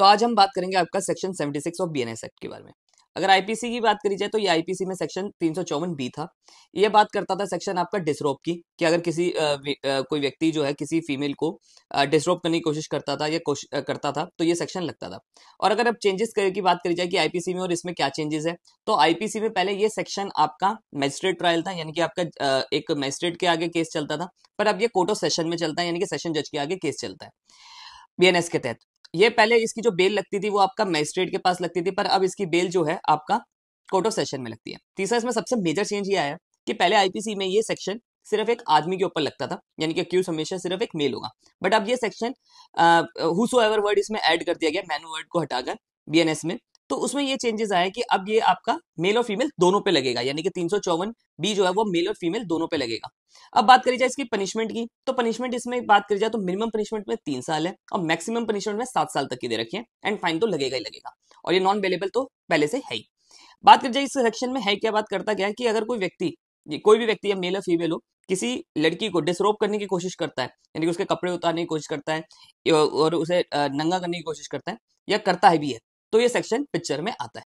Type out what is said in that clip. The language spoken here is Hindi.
तो आज हम बात करेंगे आपका सेक्शन 76 ऑफ बीएनएस एक्ट के बारे में अगर आईपीसी की बात करी जाए तो ये आईपीसी में सेक्शन तीन बी था ये बात करता था सेक्शन आपका डिसरोप की कि अगर किसी आ, आ, कोई व्यक्ति जो है किसी फीमेल को डिसरोप करने की कोशिश करता था या कोश आ, करता था तो ये सेक्शन लगता था और अगर अब चेंजेस की बात करी जाए कि आईपीसी में और इसमें क्या चेंजेस है तो आईपीसी में पहले ये सेक्शन आपका मैजिस्ट्रेट ट्रायल था यानी कि आपका एक मैजिस्ट्रेट के आगे केस चलता था पर अब ये कोर्ट ऑफ सेशन में चलता है यानी कि सेशन जज के आगे केस चलता है बीएनएस के तहत ये पहले इसकी जो बेल लगती थी वो आपका मैजिस्ट्रेट के पास लगती थी पर अब इसकी बेल जो है आपका कोर्ट ऑफ सेशन में लगती है तीसरा इसमें सबसे मेजर चेंज ये आया कि पहले आईपीसी में ये सेक्शन सिर्फ एक आदमी के ऊपर लगता था यानी कि क्यूज हमेशा सिर्फ एक मेल होगा बट अब ये सेक्शन हु वर्ड इसमें ऐड कर दिया गया मैन वर्ड को हटाकर बी में तो उसमें ये चेंजेस आए कि अब ये आपका मेल और फीमेल दोनों पे लगेगा यानी कि तीन बी जो है वो मेल और फीमेल दोनों पे लगेगा अब बात करी जाए इसकी पनिशमेंट की तो पनिशमेंट इसमें बात करी जाए तो मिनिमम पनिशमेंट में तीन साल है और मैक्सिमम पनिशमेंट में सात साल तक की दे रखी है एंड फाइन तो लगेगा ही लगेगा और ये नॉन अवेलेबल तो पहले से है ही बात करी जाए इस सेक्शन में है क्या बात करता क्या है कि अगर कोई व्यक्ति कोई भी व्यक्ति या मेल या फीमेल हो किसी लड़की को डिसरोप करने की कोशिश करता है यानी कि उसके कपड़े उतारने की कोशिश करता है और उसे नंगा करने की कोशिश करता है या करता है भी है तो ये सेक्शन पिक्चर में आता है